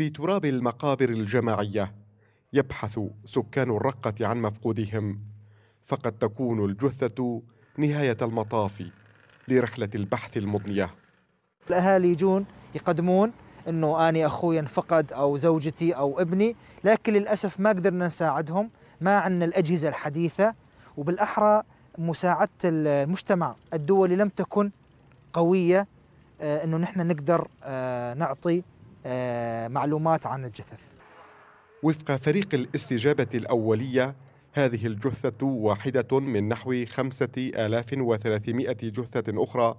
في تراب المقابر الجماعيه يبحث سكان الرقه عن مفقودهم فقد تكون الجثه نهايه المطاف لرحله البحث المضنيه الاهالي يجون يقدمون انه اني اخوي انفقد او زوجتي او ابني لكن للاسف ما قدرنا نساعدهم ما عندنا الاجهزه الحديثه وبالاحرى مساعده المجتمع الدولي لم تكن قويه آه، انه نحن نقدر آه، نعطي آه، معلومات عن الجثث وفق فريق الاستجابة الأولية هذه الجثة واحدة من نحو 5300 جثة أخرى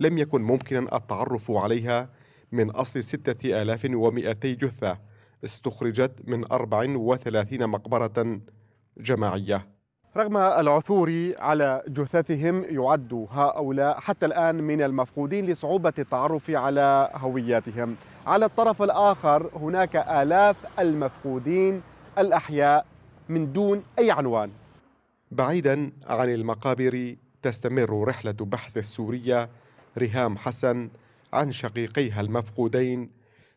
لم يكن ممكنا التعرف عليها من أصل 6200 جثة استخرجت من 34 مقبرة جماعية رغم العثور على جثثهم يعد هؤلاء حتى الآن من المفقودين لصعوبة التعرف على هوياتهم على الطرف الآخر هناك آلاف المفقودين الأحياء من دون أي عنوان بعيدا عن المقابر تستمر رحلة بحث السورية ريهام حسن عن شقيقيها المفقودين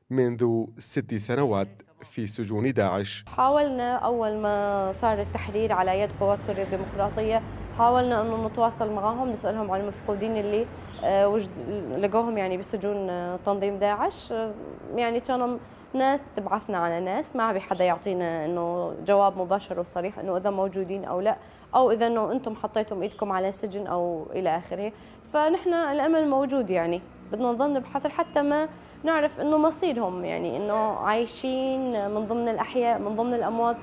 منذ ست سنوات في سجون داعش حاولنا أول ما صار التحرير على يد قوات سوريا الديمقراطية حاولنا أنه نتواصل معهم نسألهم عن المفقودين اللي آه، وجد لقوهم يعني بسجون آه، تنظيم داعش آه، يعني كانوا ناس تبعثنا على ناس ما عم حدا يعطينا انه جواب مباشر وصريح انه اذا موجودين او لا او اذا انه انتم حطيتم ايدكم على سجن او الى اخره فنحن الامل موجود يعني بدنا نضل نبحث حتى ما نعرف انه مصيرهم يعني انه عايشين من ضمن الاحياء من ضمن الاموات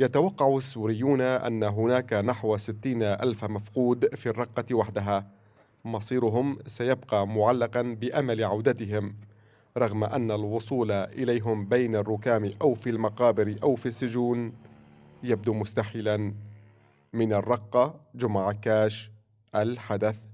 يتوقع السوريون أن هناك نحو 60 ألف مفقود في الرقة وحدها مصيرهم سيبقى معلقا بأمل عودتهم رغم أن الوصول إليهم بين الركام أو في المقابر أو في السجون يبدو مستحيلا من الرقة جمعة كاش الحدث